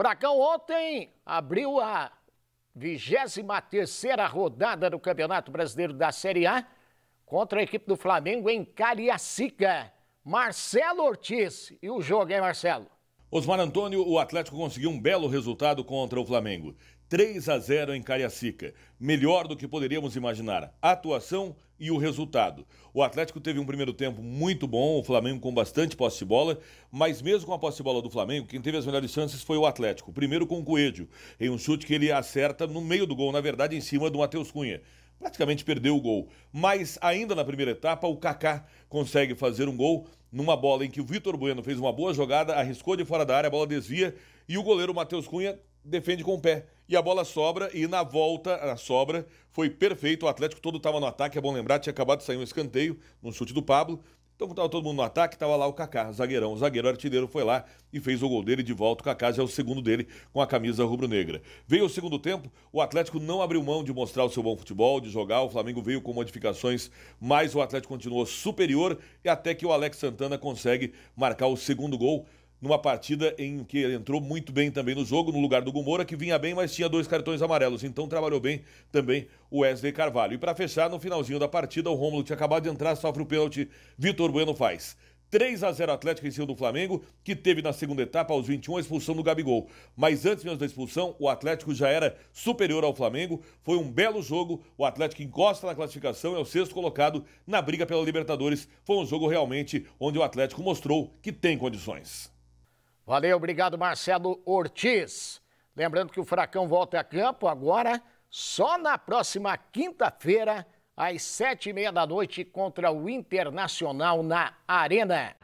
Fracão ontem abriu a 23 rodada do Campeonato Brasileiro da Série A contra a equipe do Flamengo em Cariacica. Marcelo Ortiz. E o jogo, hein, Marcelo? Osmar Antônio, o Atlético conseguiu um belo resultado contra o Flamengo. 3 a 0 em Cariacica. Melhor do que poderíamos imaginar. Atuação e o resultado. O Atlético teve um primeiro tempo muito bom, o Flamengo com bastante posse de bola, mas mesmo com a posse de bola do Flamengo, quem teve as melhores chances foi o Atlético. Primeiro com o Coelho, em um chute que ele acerta no meio do gol, na verdade em cima do Matheus Cunha. Praticamente perdeu o gol, mas ainda na primeira etapa o Kaká consegue fazer um gol numa bola em que o Vitor Bueno fez uma boa jogada, arriscou de fora da área, a bola desvia e o goleiro Matheus Cunha defende com o pé e a bola sobra e na volta a sobra foi perfeito. O Atlético todo estava no ataque, é bom lembrar, tinha acabado de sair um escanteio no chute do Pablo. Então estava todo mundo no ataque, estava lá o Kaká, zagueirão. O zagueiro artilheiro foi lá e fez o gol dele de volta. O Kaká já é o segundo dele com a camisa rubro-negra. Veio o segundo tempo, o Atlético não abriu mão de mostrar o seu bom futebol, de jogar. O Flamengo veio com modificações, mas o Atlético continuou superior e até que o Alex Santana consegue marcar o segundo gol numa partida em que ele entrou muito bem também no jogo, no lugar do Gumora, que vinha bem, mas tinha dois cartões amarelos. Então trabalhou bem também o Wesley Carvalho. E para fechar, no finalzinho da partida, o Romulo tinha acabado de entrar, sofre o pênalti, Vitor Bueno faz. 3 a 0 Atlético em cima do Flamengo, que teve na segunda etapa, aos 21, a expulsão do Gabigol. Mas antes mesmo da expulsão, o Atlético já era superior ao Flamengo. Foi um belo jogo. O Atlético encosta na classificação, é o sexto colocado na briga pela Libertadores. Foi um jogo realmente onde o Atlético mostrou que tem condições. Valeu, obrigado, Marcelo Ortiz. Lembrando que o Furacão volta a campo agora só na próxima quinta-feira, às sete e meia da noite, contra o Internacional na Arena.